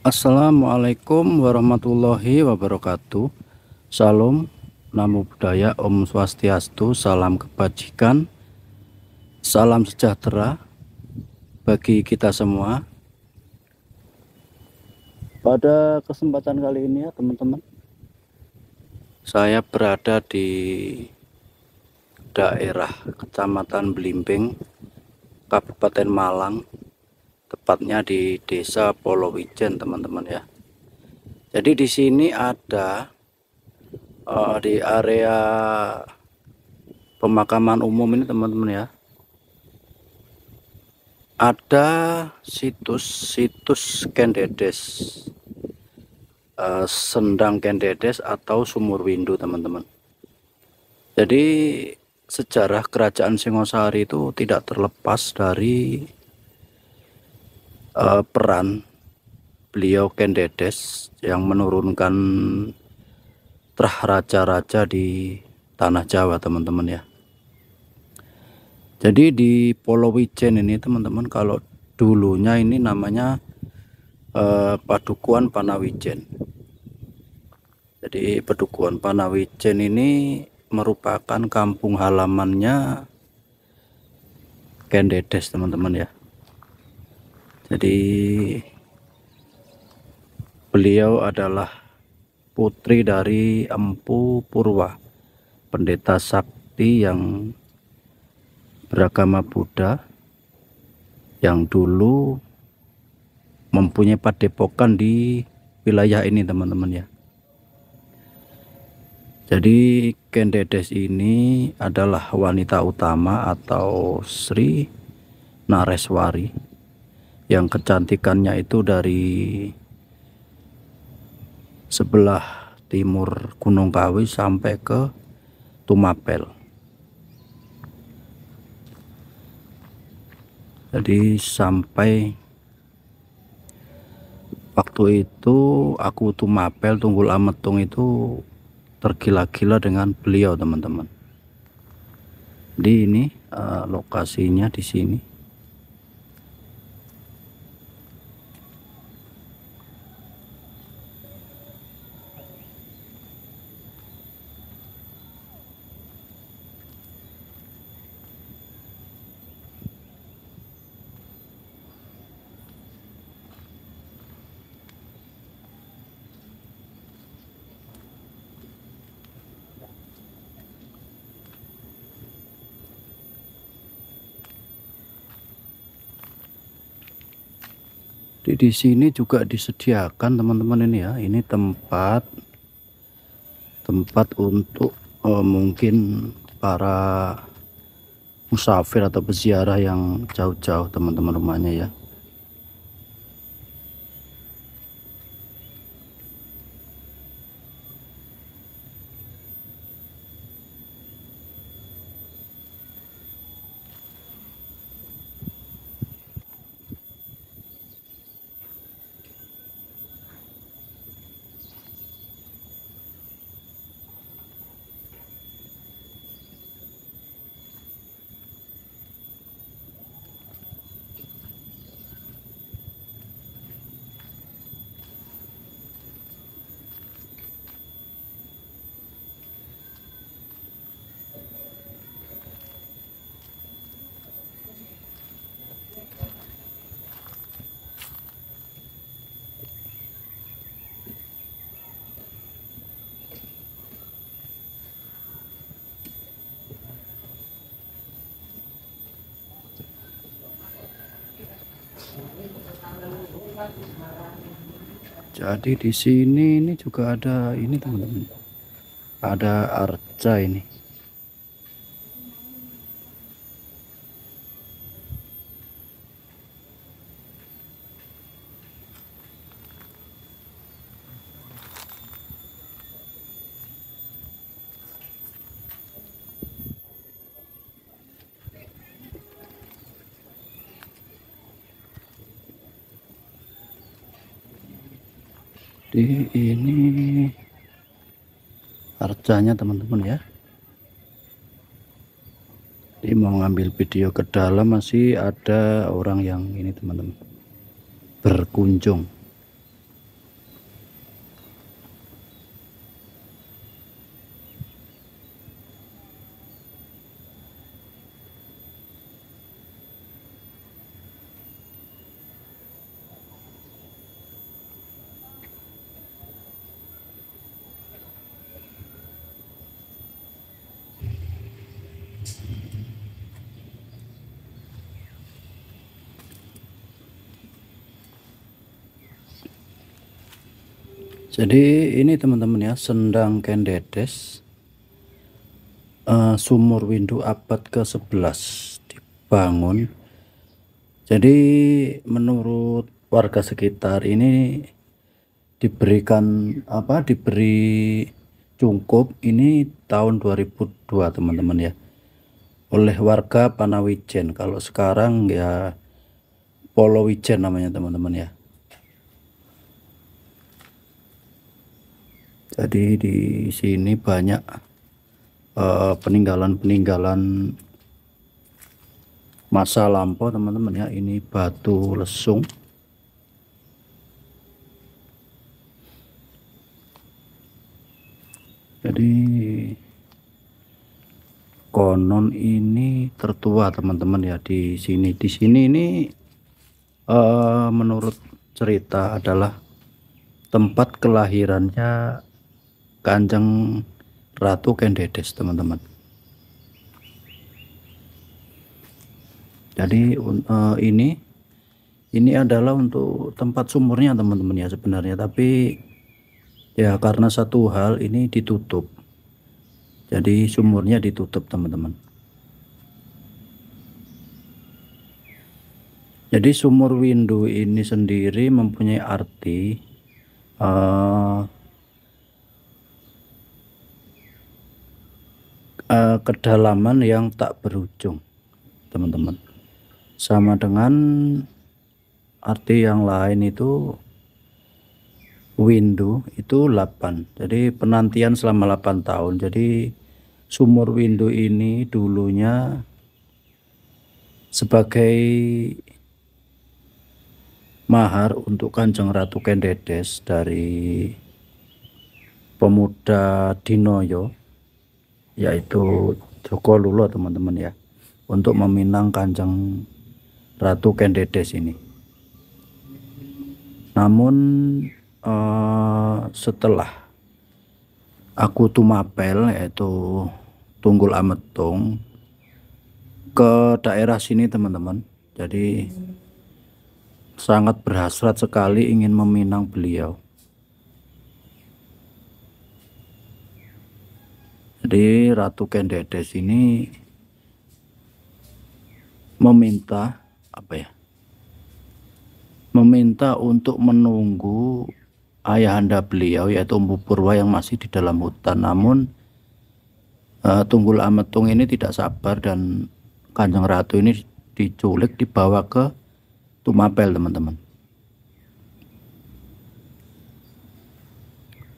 Assalamualaikum warahmatullahi wabarakatuh Salam, Namo Buddhaya, Om Swastiastu, Salam Kebajikan Salam sejahtera bagi kita semua Pada kesempatan kali ini ya teman-teman Saya berada di daerah Kecamatan Belimbing, Kabupaten Malang, tepatnya di desa Polowijen teman-teman ya jadi di sini ada uh, di area pemakaman umum ini teman-teman ya ada situs situs kendedes uh, sendang kendedes atau sumur windu teman-teman jadi sejarah kerajaan Singosari itu tidak terlepas dari uh, peran beliau Kendedes yang menurunkan terah raja-raja di tanah Jawa teman-teman ya jadi di Polowijen ini teman-teman kalau dulunya ini namanya eh, Padukuan Panawijen jadi Padukuan Panawijen ini merupakan kampung halamannya Kendedes teman-teman ya jadi beliau adalah putri dari Empu Purwa, pendeta sakti yang beragama Buddha yang dulu mempunyai padepokan di wilayah ini teman-teman ya. Jadi Kendedes ini adalah wanita utama atau Sri Nareswari yang kecantikannya itu dari sebelah timur Gunung Kawi sampai ke Tumapel. Jadi sampai waktu itu aku Tumapel Tunggul Ametung itu tergila-gila dengan beliau teman-teman. Di ini uh, lokasinya di sini. di, di sini juga disediakan teman-teman ini ya ini tempat tempat untuk oh, mungkin para musafir atau peziarah yang jauh-jauh teman-teman rumahnya ya jadi di sini ini juga ada ini teman-teman ada arca ini jadi ini harganya teman-teman ya ini mau ngambil video ke dalam masih ada orang yang ini teman-teman berkunjung jadi ini teman-teman ya sendang kendedes uh, sumur windu abad ke-11 dibangun jadi menurut warga sekitar ini diberikan apa diberi cungkup ini tahun 2002 teman-teman ya oleh warga Panawijen kalau sekarang ya Polowijen namanya teman-teman ya jadi di sini banyak eh, peninggalan-peninggalan masa lampau teman-teman ya ini batu lesung jadi konon ini tertua teman-teman ya di sini di sini ini uh, menurut cerita adalah tempat kelahirannya Kanjeng Ratu Kendedes teman-teman. Jadi uh, ini ini adalah untuk tempat sumurnya teman-teman ya sebenarnya tapi ya karena satu hal ini ditutup. Jadi sumurnya ditutup teman-teman. Jadi sumur windu ini sendiri mempunyai arti uh, uh, kedalaman yang tak berujung teman-teman sama dengan arti yang lain itu Windu itu 8 jadi penantian selama 8 tahun jadi sumur Windu ini dulunya sebagai mahar untuk Kanjeng Ratu Kendedes dari pemuda Dinoyo yaitu Joko Lulo teman-teman ya untuk meminang Kanjeng Ratu Kendedes ini. Namun eh, setelah aku tumapel yaitu Tunggul Ametung ke daerah sini teman-teman. Jadi sangat berhasrat sekali ingin meminang beliau. Jadi Ratu Kendedes ini meminta apa ya? Meminta untuk menunggu ayahanda beliau yaitu Mbu Purwa yang masih di dalam hutan. Namun uh, Tunggul Ametung ini tidak sabar dan Kanjeng Ratu ini diculik dibawa ke Tumapel teman-teman.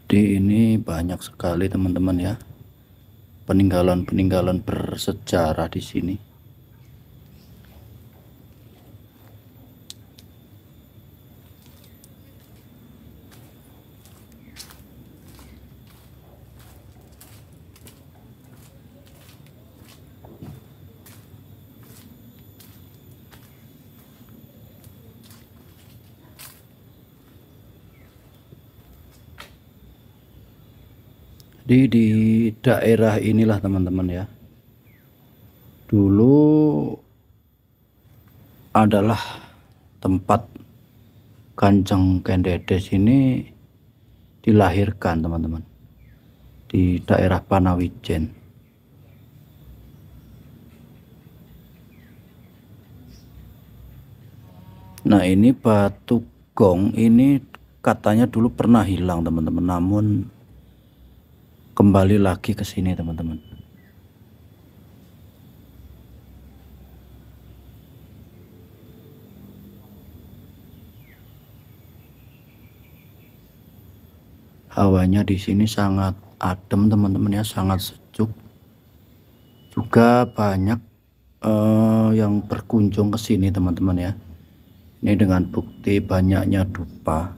Di ini banyak sekali teman-teman ya peninggalan-peninggalan bersejarah di sini. di di daerah inilah teman-teman ya dulu adalah tempat Kanjeng Kendedes ini dilahirkan teman-teman di daerah Panawijen nah ini batu gong ini katanya dulu pernah hilang teman-teman namun kembali lagi ke sini teman-teman. Hawanya di sini sangat adem teman-teman ya, sangat sejuk. Juga banyak uh, yang berkunjung ke sini teman-teman ya. Ini dengan bukti banyaknya dupa.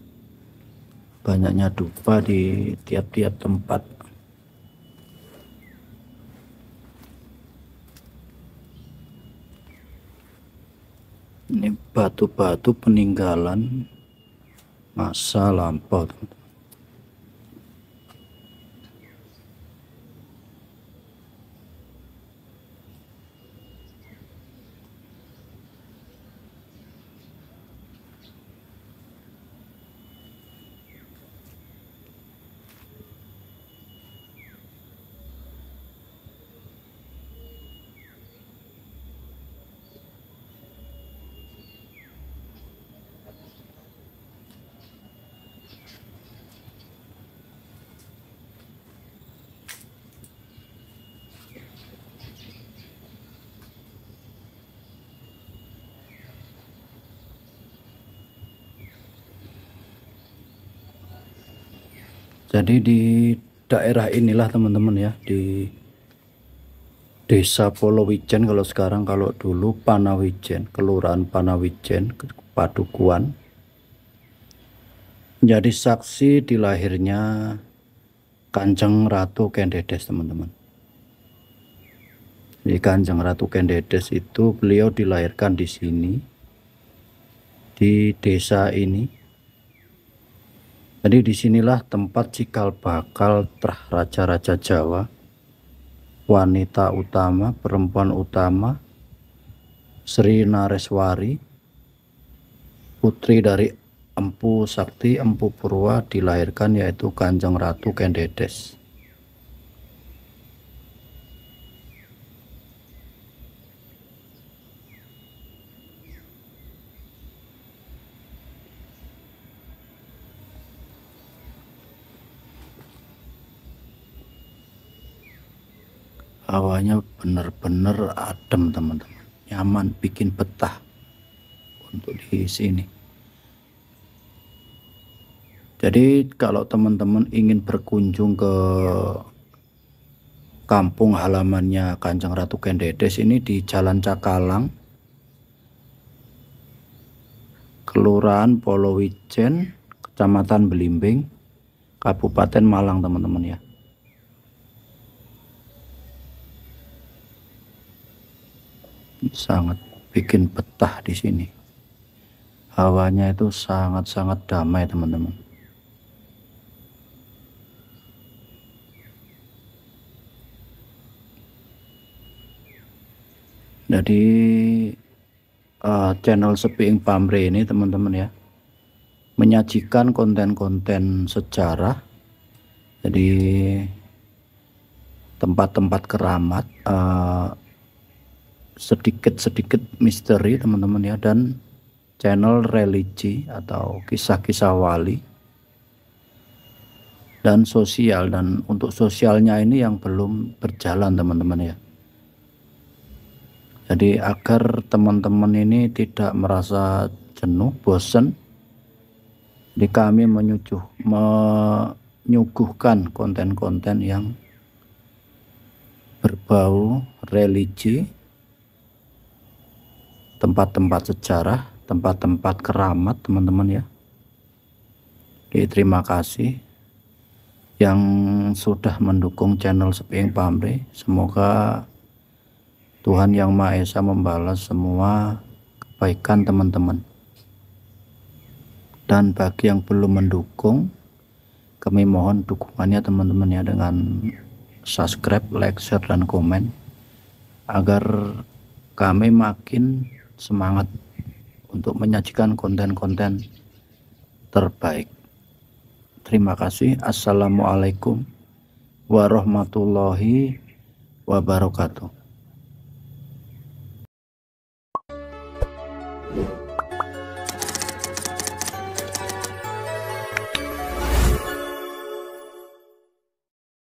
Banyaknya dupa di tiap-tiap tempat. batu-batu peninggalan masa lampau jadi di daerah inilah teman-teman ya di Desa Polowijen kalau sekarang kalau dulu Panawijen Kelurahan Panawijen Padukuan menjadi saksi dilahirnya lahirnya Kanjeng Ratu Kendedes teman-teman di Kanjeng Ratu Kendedes itu beliau dilahirkan di sini di desa ini jadi disinilah tempat cikal bakal raja-raja Jawa, wanita utama, perempuan utama, Sri Nareswari, putri dari Empu Sakti Empu Purwa dilahirkan yaitu Kanjeng Ratu Kendedes. hawanya benar-benar adem teman-teman nyaman bikin betah untuk di sini jadi kalau teman-teman ingin berkunjung ke kampung halamannya Kanjeng Ratu Kendedes ini di Jalan Cakalang Kelurahan Polowijen Kecamatan Belimbing Kabupaten Malang teman-teman ya sangat bikin betah di sini. Hawanya itu sangat-sangat damai, teman-teman. Jadi uh, channel Sepiing Pamre ini teman-teman ya menyajikan konten-konten sejarah. Jadi tempat-tempat keramat uh, sedikit-sedikit misteri teman-teman ya dan channel religi atau kisah-kisah wali dan sosial dan untuk sosialnya ini yang belum berjalan teman-teman ya jadi agar teman-teman ini tidak merasa jenuh bosen di kami menyucuh menyuguhkan konten-konten yang berbau religi tempat-tempat sejarah, tempat-tempat keramat, teman-teman ya. Oke, terima kasih yang sudah mendukung channel Seping Pamri. Semoga Tuhan Yang Maha Esa membalas semua kebaikan teman-teman. Dan bagi yang belum mendukung, kami mohon dukungannya teman-teman ya dengan subscribe, like, share, dan komen agar kami makin semangat untuk menyajikan konten-konten terbaik. Terima kasih. Assalamualaikum warahmatullahi wabarakatuh.